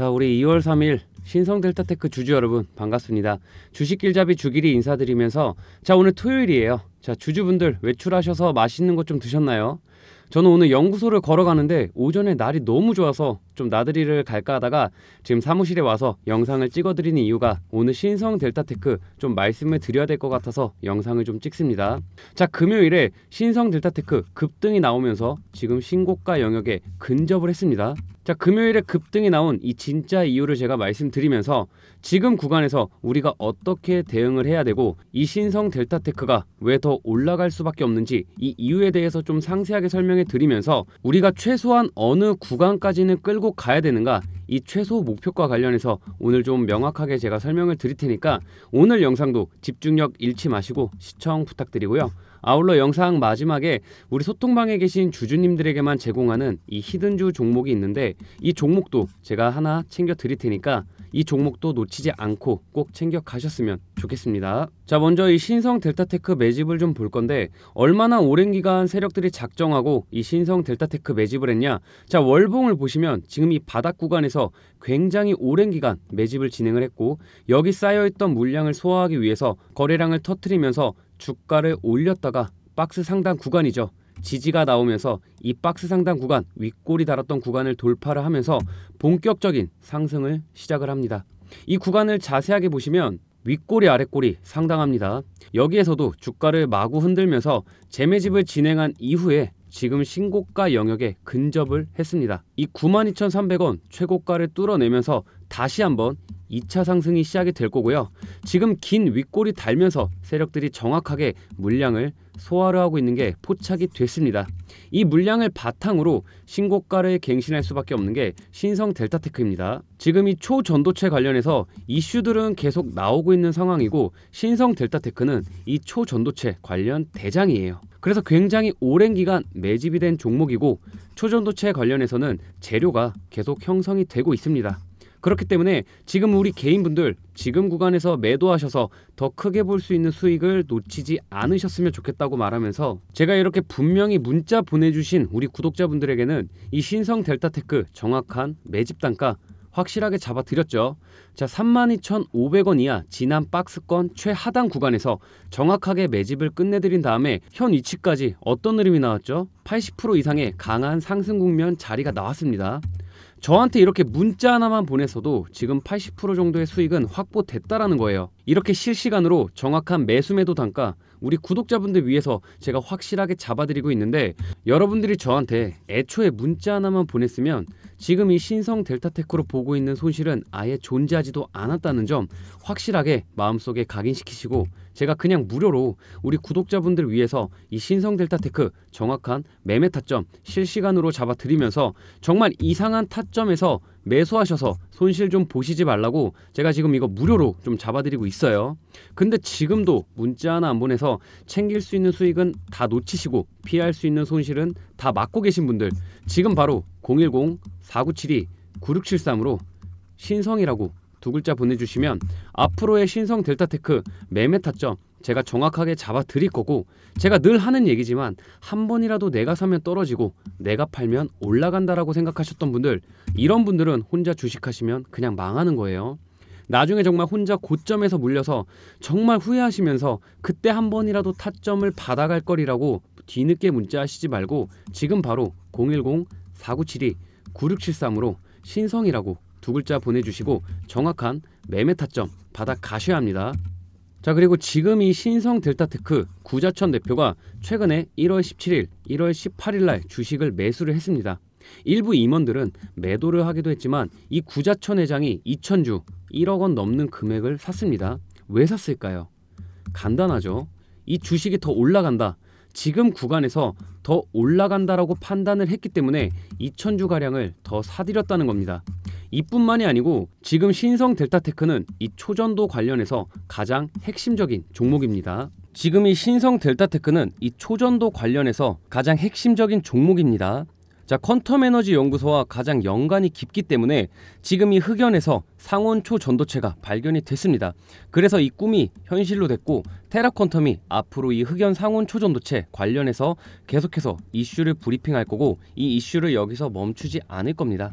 자, 우리 2월 3일 신성 델타테크 주주 여러분 반갑습니다. 주식 길잡이 주길이 인사드리면서 자, 오늘 토요일이에요. 자, 주주분들 외출하셔서 맛있는 것 좀 드셨나요? 저는 오늘 연구소를 걸어가는데 오전에 날이 너무 좋아서 좀 나들이를 갈까 하다가 지금 사무실에 와서 영상을 찍어드리는 이유가 오늘 신성 델타테크 좀 말씀을 드려야 될 것 같아서 영상을 좀 찍습니다. 자 금요일에 신성 델타테크 급등이 나오면서 지금 신고가 영역에 근접을 했습니다. 자 금요일에 급등이 나온 이 진짜 이유를 제가 말씀드리면서 지금 구간에서 우리가 어떻게 대응을 해야 되고 이 신성 델타테크가 왜 더 올라갈 수밖에 없는지 이 이유에 대해서 좀 상세하게 설명해 드리면서 우리가 최소한 어느 구간까지는 끌고 꼭 가야 되는가 이 최소 목표과 관련해서 오늘 좀 명확하게 제가 설명을 드릴 테니까 오늘 영상도 집중력 잃지 마시고 시청 부탁드리고요. 아울러 영상 마지막에 우리 소통방에 계신 주주님들에게만 제공하는 이 히든주 종목이 있는데 이 종목도 제가 하나 챙겨 드릴 테니까 이 종목도 놓치지 않고 꼭 챙겨 가셨으면 좋겠습니다. 자 먼저 이 신성 델타테크 매집을 좀 볼 건데 얼마나 오랜 기간 세력들이 작정하고 이 신성 델타테크 매집을 했냐 자 월봉을 보시면 지금 이 바닥 구간에서 굉장히 오랜 기간 매집을 진행을 했고 여기 쌓여있던 물량을 소화하기 위해서 거래량을 터트리면서 주가를 올렸다가 박스 상단 구간이죠. 지지가 나오면서 이 박스 상단 구간 윗골이 달았던 구간을 돌파를 하면서 본격적인 상승을 시작을 합니다. 이 구간을 자세하게 보시면 윗골이 아랫골이 상당합니다. 여기에서도 주가를 마구 흔들면서 재매집을 진행한 이후에 지금 신고가 영역에 근접을 했습니다. 이 92,300원 최고가를 뚫어내면서 다시 한번 2차 상승이 시작이 될 거고요. 지금 긴 윗골이 달면서 세력들이 정확하게 물량을 소화를 하고 있는 게 포착이 됐습니다. 이 물량을 바탕으로 신고가를 갱신할 수밖에 없는 게 신성 델타테크입니다. 지금 이 초전도체 관련해서 이슈들은 계속 나오고 있는 상황이고 신성 델타테크는 이 초전도체 관련 대장이에요. 그래서 굉장히 오랜 기간 매집이 된 종목이고 초전도체 관련해서는 재료가 계속 형성이 되고 있습니다. 그렇기 때문에 지금 우리 개인분들 지금 구간에서 매도하셔서 더 크게 볼 수 있는 수익을 놓치지 않으셨으면 좋겠다고 말하면서 제가 이렇게 분명히 문자 보내주신 우리 구독자분들에게는 이 신성 델타테크 정확한 매집 단가 확실하게 잡아드렸죠. 자, 32,500원 이하 지난 박스권 최하단 구간에서 정확하게 매집을 끝내드린 다음에 현 위치까지 어떤 흐름이 나왔죠? 80% 이상의 강한 상승 국면 자리가 나왔습니다. 저한테 이렇게 문자 하나만 보내서도 지금 80% 정도의 수익은 확보됐다라는 거예요. 이렇게 실시간으로 정확한 매수매도 단가, 우리 구독자분들 위해서 제가 확실하게 잡아드리고 있는데 여러분들이 저한테 애초에 문자 하나만 보냈으면 지금 이 신성 델타테크로 보고 있는 손실은 아예 존재하지도 않았다는 점 확실하게 마음속에 각인시키시고 제가 그냥 무료로 우리 구독자분들 위해서 이 신성 델타테크 정확한 매매 타점 실시간으로 잡아드리면서 정말 이상한 타점에서 매수하셔서 손실 좀 보시지 말라고 제가 지금 이거 무료로 음. 좀 잡아드리고 있어요. 근데 지금도 문자 하나 안 보내서 챙길 수 있는 수익은 다 놓치시고 피할 수 있는 손실은 다 막고 계신 분들 지금 바로 010-4972-9673으로 신성이라고 두 글자 보내주시면 앞으로의 신성 델타테크 매매 타점 제가 정확하게 잡아 드릴 거고 제가 늘 하는 얘기지만 한 번이라도 내가 사면 떨어지고 내가 팔면 올라간다라고 생각하셨던 분들 이런 분들은 혼자 주식하시면 그냥 망하는 거예요. 나중에 정말 혼자 고점에서 물려서 정말 후회하시면서 그때 한 번이라도 타점을 받아갈 거리라고 뒤늦게 문자하시지 말고 지금 바로 010-4972-9673으로 신성이라고 두 글자 보내주시고 정확한 매매 타점 받아 가셔야 합니다. 자 그리고 지금 이 신성 델타테크 구자천 대표가 최근에 1월 17일, 1월 18일 날 주식을 매수를 했습니다. 일부 임원들은 매도를 하기도 했지만 이 구자천 회장이 2천주 1억 원 넘는 금액을 샀습니다. 왜 샀을까요? 간단하죠. 이 주식이 더 올라간다. 지금 구간에서 더 올라간다라고 판단을 했기 때문에 2천주 가량을 더 사들였다는 겁니다. 이뿐만이 아니고 지금 신성 델타테크는 이 초전도 관련해서 가장 핵심적인 종목입니다. 지금 이 신성 델타테크는 이 초전도 관련해서 가장 핵심적인 종목입니다. 자, 퀀텀 에너지 연구소와 가장 연관이 깊기 때문에 지금 이 흑연에서 상온초 전도체가 발견이 됐습니다. 그래서 이 꿈이 현실로 됐고 테라퀀텀이 앞으로 이 흑연 상온초 전도체 관련해서 계속해서 이슈를 브리핑할 거고 이 이슈를 여기서 멈추지 않을 겁니다.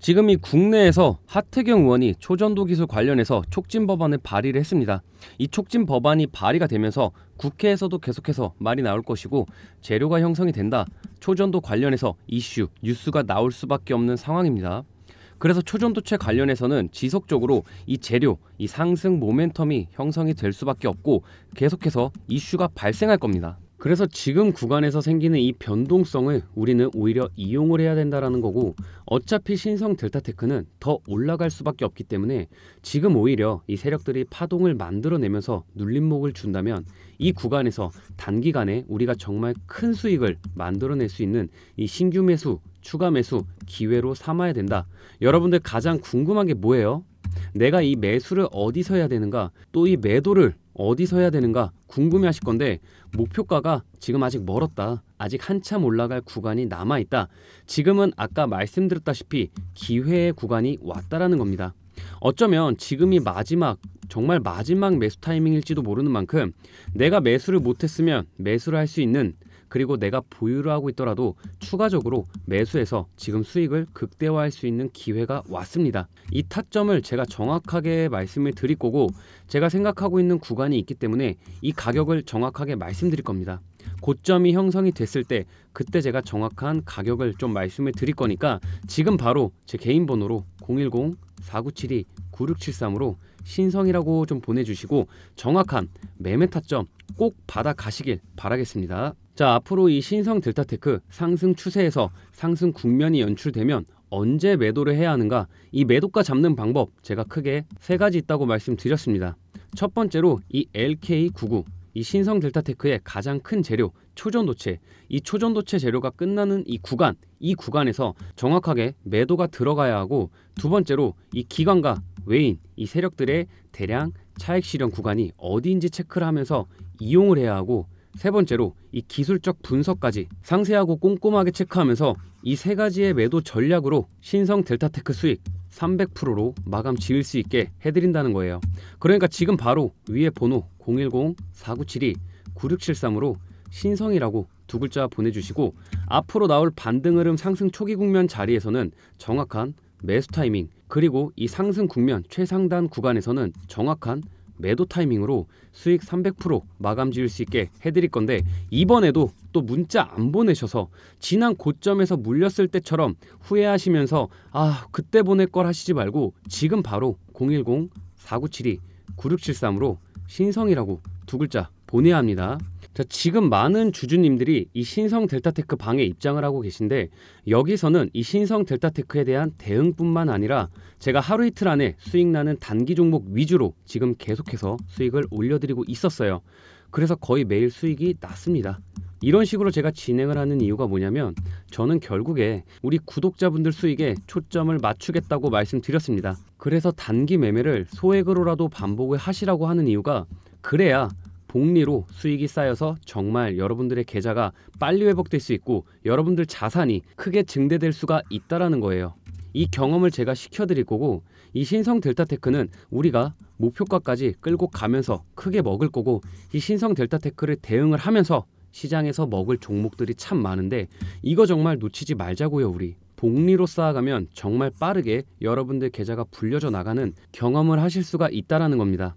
지금 이 국내에서 하태경 의원이 초전도 기술 관련해서 촉진 법안을 발의를 했습니다. 이 촉진 법안이 발의가 되면서 국회에서도 계속해서 말이 나올 것이고 재료가 형성이 된다. 초전도 관련해서 이슈, 뉴스가 나올 수밖에 없는 상황입니다. 그래서 초전도체 관련해서는 지속적으로 이 재료, 이 상승 모멘텀이 형성이 될 수밖에 없고 계속해서 이슈가 발생할 겁니다. 그래서 지금 구간에서 생기는 이 변동성을 우리는 오히려 이용을 해야 된다라는 거고 어차피 신성 델타테크는 더 올라갈 수밖에 없기 때문에 지금 오히려 이 세력들이 파동을 만들어내면서 눌림목을 준다면 이 구간에서 단기간에 우리가 정말 큰 수익을 만들어낼 수 있는 이 신규 매수, 추가 매수 기회로 삼아야 된다. 여러분들 가장 궁금한 게 뭐예요? 내가 이 매수를 어디서 해야 되는가? 또 이 매도를 어디서 해야 되는가 궁금해 하실 건데 목표가가 지금 아직 멀었다. 아직 한참 올라갈 구간이 남아 있다. 지금은 아까 말씀드렸다시피 기회의 구간이 왔다라는 겁니다. 어쩌면 지금이 마지막 정말 마지막 매수 타이밍일지도 모르는 만큼 내가 매수를 못했으면 매수를 할 수 있는 그리고 내가 보유를 하고 있더라도 추가적으로 매수해서 지금 수익을 극대화할 수 있는 기회가 왔습니다. 이 타점을 제가 정확하게 말씀을 드릴 거고 제가 생각하고 있는 구간이 있기 때문에 이 가격을 정확하게 말씀드릴 겁니다. 고점이 형성이 됐을 때 그때 제가 정확한 가격을 좀 말씀을 드릴 거니까 지금 바로 제 개인 번호로 010-4972-9673으로 신성이라고 좀 보내주시고 정확한 매매 타점 꼭 받아가시길 바라겠습니다. 자, 앞으로 이 신성 델타테크 상승 추세에서 상승 국면이 연출되면 언제 매도를 해야 하는가? 이 매도가 잡는 방법 제가 크게 세 가지 있다고 말씀드렸습니다. 첫 번째로 이 LK99 이 신성 델타테크의 가장 큰 재료 초전도체 이 초전도체 재료가 끝나는 이 구간 이 구간에서 정확하게 매도가 들어가야 하고 두 번째로 이 기관과 외인 이 세력들의 대량 차익 실현 구간이 어디인지 체크를 하면서 이용을 해야 하고 세 번째로 이 기술적 분석까지 상세하고 꼼꼼하게 체크하면서 이 세 가지의 매도 전략으로 신성 델타테크 수익 300%로 마감 지을 수 있게 해드린다는 거예요. 그러니까 지금 바로 위에 번호 010-4972-9673으로 신성이라고 두 글자 보내주시고 앞으로 나올 반등 흐름 상승 초기 국면 자리에서는 정확한 매수 타이밍 그리고 이 상승 국면 최상단 구간에서는 정확한 매도 타이밍으로 수익 300% 마감 지을 수 있게 해드릴 건데 이번에도 또 문자 안 보내셔서 지난 고점에서 물렸을 때처럼 후회하시면서 아 그때 보낼 걸 하시지 말고 지금 바로 010-4972-9673으로 신성이라고 두 글자 보내야 합니다. 자, 지금 많은 주주님들이 이 신성 델타테크 방에 입장을 하고 계신데 여기서는 이 신성 델타테크에 대한 대응뿐만 아니라 제가 하루 이틀 안에 수익 나는 단기 종목 위주로 지금 계속해서 수익을 올려드리고 있었어요. 그래서 거의 매일 수익이 났습니다. 이런 식으로 제가 진행을 하는 이유가 뭐냐면 저는 결국에 우리 구독자분들 수익에 초점을 맞추겠다고 말씀드렸습니다. 그래서 단기 매매를 소액으로라도 반복을 하시라고 하는 이유가 그래야 복리로 수익이 쌓여서 정말 여러분들의 계좌가 빨리 회복될 수 있고 여러분들 자산이 크게 증대될 수가 있다라는 거예요. 이 경험을 제가 시켜드릴 거고 이 신성 델타테크는 우리가 목표가까지 끌고 가면서 크게 먹을 거고 이 신성 델타테크를 대응을 하면서 시장에서 먹을 종목들이 참 많은데 이거 정말 놓치지 말자고요 우리 복리로 쌓아가면 정말 빠르게 여러분들 계좌가 불려져 나가는 경험을 하실 수가 있다라는 겁니다.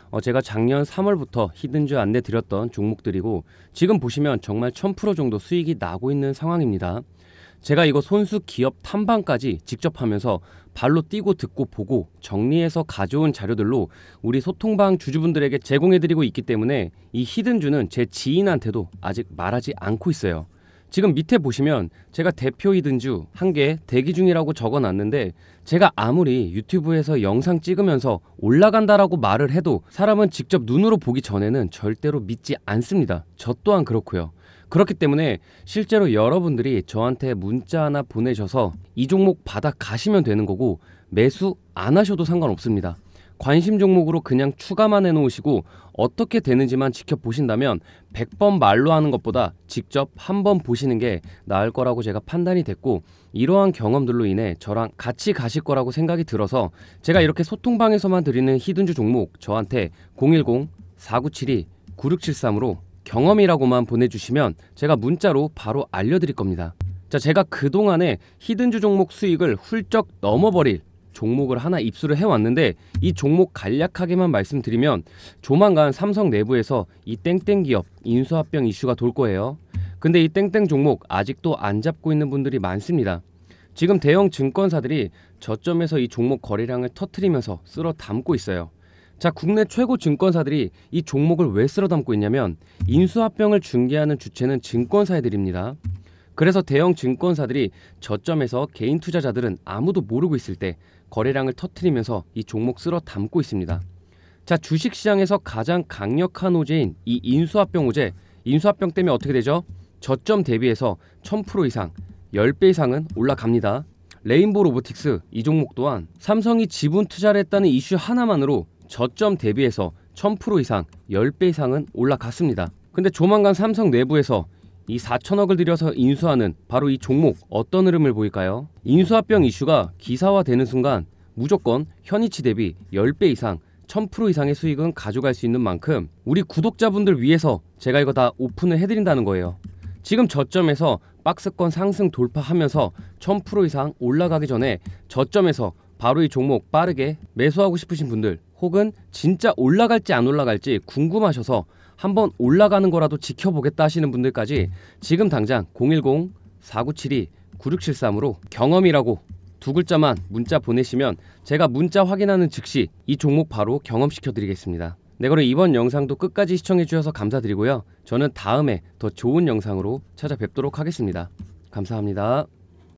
어, 제가 작년 3월부터 히든주 안내 드렸던 종목들이고 지금 보시면 정말 1000% 정도 수익이 나고 있는 상황입니다. 제가 이거 손수 기업 탐방까지 직접 하면서 발로 뛰고 듣고 보고 정리해서 가져온 자료들로 우리 소통방 주주분들에게 제공해드리고 있기 때문에 이 히든주는 제 지인한테도 아직 말하지 않고 있어요. 지금 밑에 보시면 제가 대표이든주 한 개 대기 중이라고 적어놨는데 제가 아무리 유튜브에서 영상 찍으면서 올라간다라고 말을 해도 사람은 직접 눈으로 보기 전에는 절대로 믿지 않습니다. 저 또한 그렇고요. 그렇기 때문에 실제로 여러분들이 저한테 문자 하나 보내셔서 이 종목 받아 가시면 되는 거고 매수 안 하셔도 상관없습니다. 관심 종목으로 그냥 추가만 해놓으시고 어떻게 되는지만 지켜보신다면 100번 말로 하는 것보다 직접 한번 보시는 게 나을 거라고 제가 판단이 됐고 이러한 경험들로 인해 저랑 같이 가실 거라고 생각이 들어서 제가 이렇게 소통방에서만 드리는 히든주 종목 저한테 010-4972-9673으로 경험이라고만 보내주시면 제가 문자로 바로 알려드릴 겁니다. 자, 제가 그동안에 히든주 종목 수익을 훌쩍 넘어버릴 종목을 하나 입수를 해왔는데 이 종목 간략하게만 말씀드리면 조만간 삼성 내부에서 이 땡땡 기업 인수합병 이슈가 돌 거예요. 근데 이 땡땡 종목 아직도 안 잡고 있는 분들이 많습니다. 지금 대형 증권사들이 저점에서 이 종목 거래량을 터트리면서 쓸어 담고 있어요. 자, 국내 최고 증권사들이 이 종목을 왜 쓸어 담고 있냐면 인수합병을 중개하는 주체는 증권사들입니다. 그래서 대형 증권사들이 저점에서 개인 투자자들은 아무도 모르고 있을 때 거래량을 터트리면서 이 종목 쓸어 담고 있습니다. 자, 주식 시장에서 가장 강력한 호재인 이 인수합병 호재. 인수합병 때문에 어떻게 되죠? 저점 대비해서 1000% 이상, 10배 이상은 올라갑니다. 레인보우 로보틱스 이 종목 또한 삼성이 지분 투자를 했다는 이슈 하나만으로 저점 대비해서 1000% 이상, 10배 이상은 올라갔습니다. 근데 조만간 삼성 내부에서 이 4천억을 들여서 인수하는 바로 이 종목 어떤 흐름을 보일까요? 인수합병 이슈가 기사화되는 순간 무조건 현위치 대비 10배 이상 1000% 이상의 수익은 가져갈 수 있는 만큼 우리 구독자분들 위해서 제가 이거 다 오픈을 해드린다는 거예요. 지금 저점에서 박스권 상승 돌파하면서 1000% 이상 올라가기 전에 저점에서 바로 이 종목 빠르게 매수하고 싶으신 분들 혹은 진짜 올라갈지 안 올라갈지 궁금하셔서 한번 올라가는 거라도 지켜보겠다 하시는 분들까지 지금 당장 010-4972-9673으로 경험이라고 두 글자만 문자 보내시면 제가 문자 확인하는 즉시 이 종목 바로 경험시켜 드리겠습니다. 네 그럼 이번 영상도 끝까지 시청해 주셔서 감사드리고요. 저는 다음에 더 좋은 영상으로 찾아뵙도록 하겠습니다. 감사합니다.